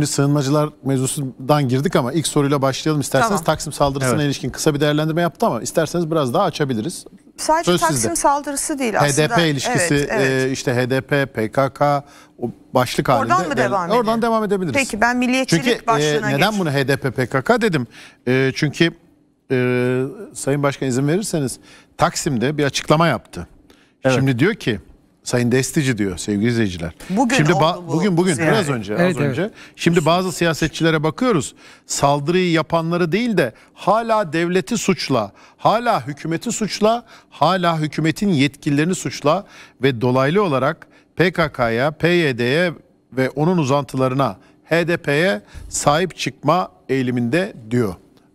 Şimdi sığınmacılar mevzusundan girdik ama ilk soruyla başlayalım isterseniz. Tamam. Taksim saldırısına evet. ilişkin kısa bir değerlendirme yaptı ama isterseniz biraz daha açabiliriz. Sadece Söz Taksim sizde. saldırısı değil aslında. HDP ilişkisi evet, evet. E, işte HDP, PKK o başlık oradan halinde. Oradan mı devam edelim? Oradan devam edebiliriz. Peki ben milliyetçilik çünkü, e, başlığına e, Neden geç. bunu HDP, PKK dedim? E, çünkü e, Sayın Başkan izin verirseniz Taksim'de bir açıklama yaptı. Evet. Şimdi diyor ki Sayın Destici diyor sevgili izleyiciler. Bugün Şimdi bu bugün bugün ziyaret. biraz önce evet, az evet. önce. Şimdi bazı siyasetçilere bakıyoruz. Saldırıyı yapanları değil de hala devleti suçla, hala hükümeti suçla, hala hükümetin yetkililerini suçla ve dolaylı olarak PKK'ya, PYD'ye ve onun uzantılarına HDP'ye sahip çıkma eğiliminde diyor.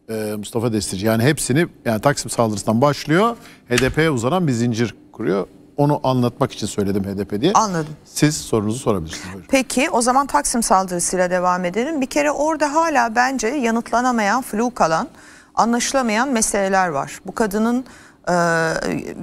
E, Mustafa Destici yani hepsini yani Taksim saldırısından başlıyor HDP'ye uzanan bir zincir kuruyor onu anlatmak için söyledim HDP diye. Anladım. Siz sorunuzu sorabilirsiniz. Buyurun. Peki o zaman Taksim saldırısıyla devam edelim. Bir kere orada hala bence yanıtlanamayan, flu kalan, anlaşılamayan meseleler var. Bu kadının ee,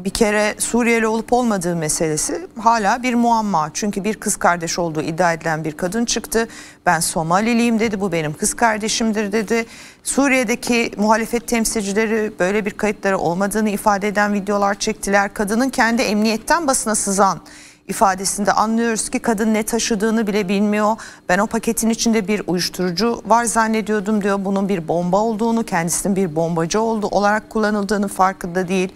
bir kere Suriyeli olup olmadığı meselesi hala bir muamma. Çünkü bir kız kardeş olduğu iddia edilen bir kadın çıktı. Ben Somaliliyim dedi, bu benim kız kardeşimdir dedi. Suriye'deki muhalefet temsilcileri böyle bir kayıtları olmadığını ifade eden videolar çektiler. Kadının kendi emniyetten basına sızan ifadesinde anlıyoruz ki kadın ne taşıdığını bile bilmiyor. Ben o paketin içinde bir uyuşturucu var zannediyordum diyor. Bunun bir bomba olduğunu, kendisinin bir bombacı oldu olarak kullanıldığını farkında değil.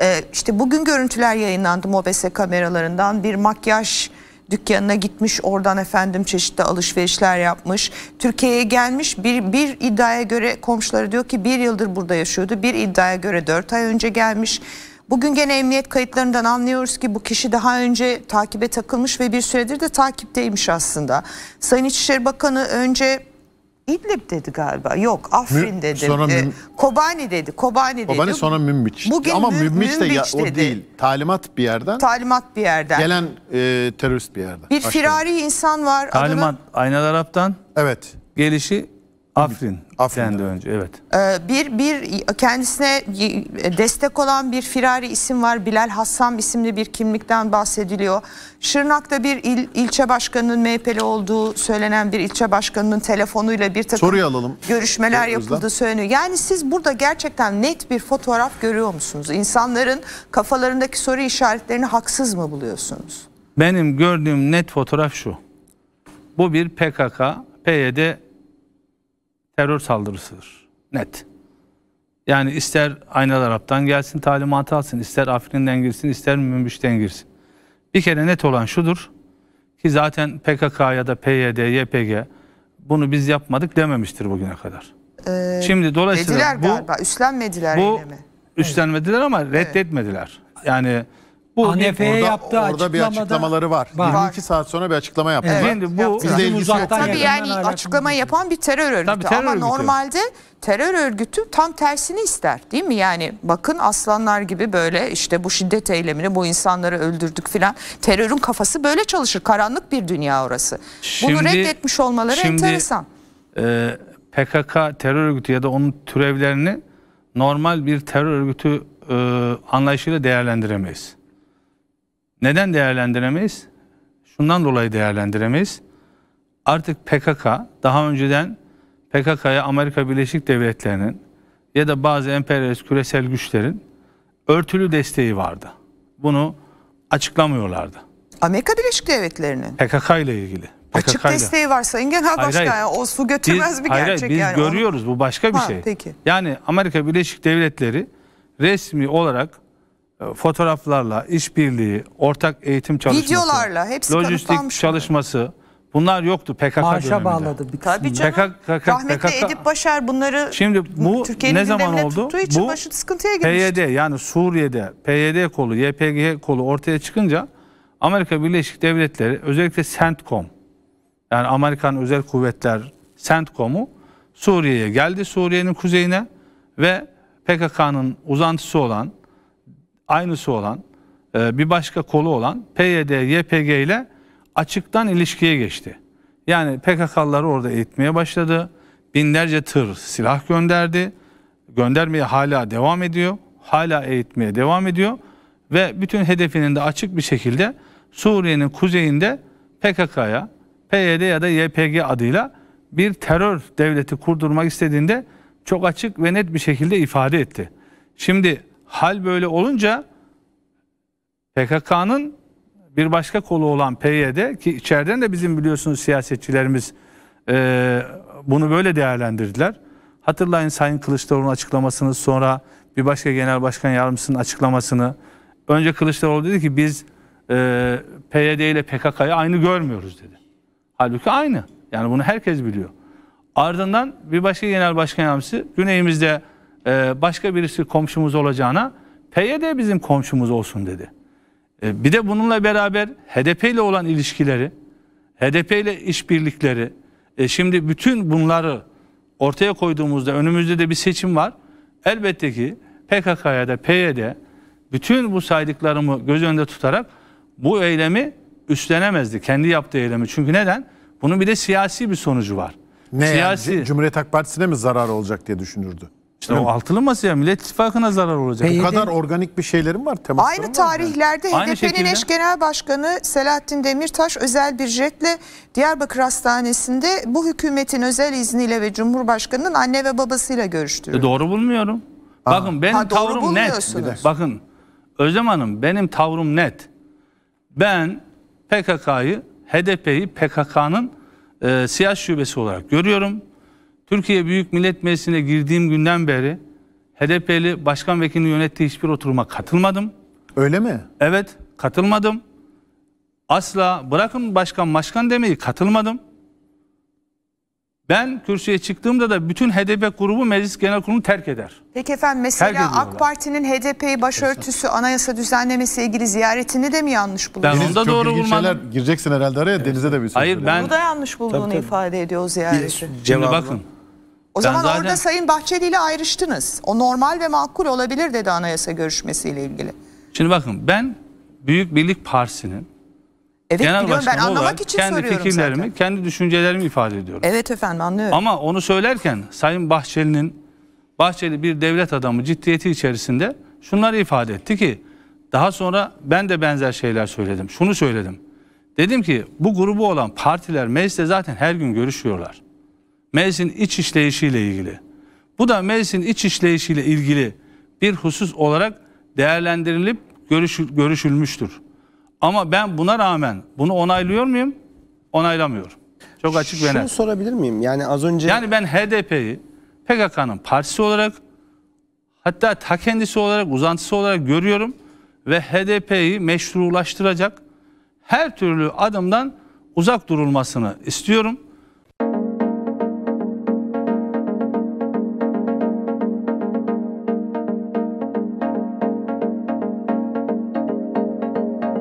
Ee, işte bugün görüntüler yayınlandı MOBESE kameralarından. Bir makyaj dükkanına gitmiş oradan efendim çeşitli alışverişler yapmış. Türkiye'ye gelmiş bir, bir iddiaya göre komşuları diyor ki bir yıldır burada yaşıyordu. Bir iddiaya göre dört ay önce gelmiş. Bugün gene emniyet kayıtlarından anlıyoruz ki bu kişi daha önce takibe takılmış ve bir süredir de takipteymiş aslında. Sayın İçişleri Bakanı önce İdlib dedi galiba. Yok Afrin dedi. Sonra e, Kobani dedi. Kobani dedi. Kobani sonra Münbiç. Bugün Ama Mü Münbiç de ya, o dedi. değil. Talimat bir yerden. Talimat bir yerden. Gelen e, terörist bir yerden. Bir Başka firari insan var. Talimat Adını... Arap'tan. Evet. Gelişi Afrin. Afrin'den önce evet. Ee, bir bir kendisine e, destek olan bir firari isim var. Bilal Hassam isimli bir kimlikten bahsediliyor. Şırnak'ta bir il, ilçe başkanının MHP'li olduğu söylenen bir ilçe başkanının telefonuyla bir takım Soruyu alalım. görüşmeler yapıldığı söyleniyor. Yani siz burada gerçekten net bir fotoğraf görüyor musunuz? İnsanların kafalarındaki soru işaretlerini haksız mı buluyorsunuz? Benim gördüğüm net fotoğraf şu. Bu bir PKK, PYD terör saldırısıdır. Net. Yani ister Aynalı Arap'tan gelsin talimatı alsın, ister Afrin'den girsin, ister Münbiş'ten girsin. Bir kere net olan şudur ki zaten PKK ya da PYD, YPG bunu biz yapmadık dememiştir bugüne kadar. Ee, Şimdi dolayısıyla dediler bu, galiba, üstlenmediler bu, mi? Üstlenmediler evet. ama reddetmediler. Evet. Yani bu ANF'ye yaptığı orada açıklamada bir açıklamaları var. var. 22 saat sonra bir açıklama yaptılar. Evet. Şimdi bu bizde ilgisi yok. Tabii yani açıklama yapan bir terör örgütü Tabii, terör ama örgütü. normalde terör örgütü tam tersini ister değil mi? Yani bakın aslanlar gibi böyle işte bu şiddet eylemini bu insanları öldürdük filan. Terörün kafası böyle çalışır. Karanlık bir dünya orası. Şimdi, Bunu reddetmiş olmaları şimdi, enteresan. E, PKK terör örgütü ya da onun türevlerini normal bir terör örgütü e, anlayışıyla değerlendiremeyiz. Neden değerlendiremeyiz? Şundan dolayı değerlendiremeyiz. Artık PKK daha önceden PKK'ya Amerika Birleşik Devletleri'nin ya da bazı emperyalist küresel güçlerin örtülü desteği vardı. Bunu açıklamıyorlardı. Amerika Birleşik Devletleri'nin? PKK ile ilgili. PKK Açık desteği var Sayın Genel Başkan. Hayır, o su götürmez biz, bir gerçek. Hayır, biz yani görüyoruz bu başka bir ha, şey. Peki. Yani Amerika Birleşik Devletleri resmi olarak e, fotoğraflarla, işbirliği, ortak eğitim çalışması, videolarla hepsi lojistik çalışması bunlar yoktu PKK Maaşa döneminde. bağladı bir kısmı. Tabii canım. PKK, PKK, Rahmetli PKK. Edip Başar bunları Şimdi bu ne zaman oldu? Için bu başı sıkıntıya girmişti. PYD yani Suriye'de PYD kolu, YPG kolu ortaya çıkınca Amerika Birleşik Devletleri özellikle CENTCOM yani Amerikan Özel Kuvvetler CENTCOM'u Suriye'ye geldi Suriye'nin kuzeyine ve PKK'nın uzantısı olan aynısı olan e, bir başka kolu olan PYD, YPG ile açıktan ilişkiye geçti. Yani PKK'lıları orada eğitmeye başladı. Binlerce tır silah gönderdi. Göndermeye hala devam ediyor. Hala eğitmeye devam ediyor. Ve bütün hedefinin de açık bir şekilde Suriye'nin kuzeyinde PKK'ya, PYD ya da YPG adıyla bir terör devleti kurdurmak istediğinde çok açık ve net bir şekilde ifade etti. Şimdi Hal böyle olunca PKK'nın bir başka kolu olan PYD ki içeriden de bizim biliyorsunuz siyasetçilerimiz e, bunu böyle değerlendirdiler. Hatırlayın Sayın Kılıçdaroğlu'nun açıklamasını sonra bir başka genel başkan yardımcısının açıklamasını. Önce Kılıçdaroğlu dedi ki biz e, PYD ile PKK'yı aynı görmüyoruz dedi. Halbuki aynı. Yani bunu herkes biliyor. Ardından bir başka genel başkan yardımcısı güneyimizde e, başka birisi komşumuz olacağına PYD bizim komşumuz olsun dedi. E, bir de bununla beraber HDP ile olan ilişkileri, HDP ile işbirlikleri, e, şimdi bütün bunları ortaya koyduğumuzda önümüzde de bir seçim var. Elbette ki PKK'ya da PYD bütün bu saydıklarımı göz önünde tutarak bu eylemi üstlenemezdi. Kendi yaptığı eylemi. Çünkü neden? Bunun bir de siyasi bir sonucu var. Ne siyasi, yani? Cumhuriyet Halk Partisi'ne mi zarar olacak diye düşünürdü? İşte evet. o altılı masaya Millet İttifakı'na zarar olacak. Bu kadar organik bir şeylerin var. Aynı tarihlerde HDP'nin eş genel başkanı Selahattin Demirtaş özel bir jetle Diyarbakır Hastanesi'nde bu hükümetin özel izniyle ve Cumhurbaşkanı'nın anne ve babasıyla görüştü. E doğru bulmuyorum. Aa. Bakın benim ha, tavrım net. Bakın Özlem Hanım benim tavrım net. Ben PKK'yı, HDP'yi PKK'nın e, siyah şubesi olarak görüyorum. Türkiye Büyük Millet Meclisi'ne girdiğim günden beri HDP'li başkan vekilini yönettiği hiçbir oturuma katılmadım. Öyle mi? Evet katılmadım. Asla bırakın başkan başkan demeyi katılmadım. Ben kürsüye çıktığımda da bütün HDP grubu meclis genel kurulunu terk eder. Peki efendim mesela AK Parti'nin HDP'yi başörtüsü anayasa Düzenlemesi ilgili ziyaretini de mi yanlış buluyorsunuz? Ben Deniz, onu da doğru bulmadım. Gireceksin herhalde araya evet. denize de bir Hayır ben... Bunu da yanlış bulduğunu tabii, tabii. ifade ediyor o ziyareti. Şimdi bakın o ben zaman zaten... orada Sayın Bahçeli ile ayrıştınız. O normal ve makul olabilir dedi anayasa görüşmesiyle ilgili. Şimdi bakın ben Büyük Birlik Partisi'nin Evet Genel biliyorum ben anlamak olarak için kendi fikirlerimi, zaten. kendi düşüncelerimi ifade ediyorum. Evet efendim anlıyorum. Ama onu söylerken Sayın Bahçeli'nin Bahçeli bir devlet adamı ciddiyeti içerisinde şunları ifade etti ki daha sonra ben de benzer şeyler söyledim. Şunu söyledim. Dedim ki bu grubu olan partiler mecliste zaten her gün görüşüyorlar meclisin iç işleyişiyle ilgili. Bu da meclisin iç işleyişiyle ilgili bir husus olarak değerlendirilip görüş, görüşülmüştür. Ama ben buna rağmen bunu onaylıyor muyum? Onaylamıyorum. Çok açık Şunu ve net. sorabilir miyim? Yani az önce... Yani ben HDP'yi PKK'nın partisi olarak hatta ta kendisi olarak uzantısı olarak görüyorum ve HDP'yi meşrulaştıracak her türlü adımdan uzak durulmasını istiyorum.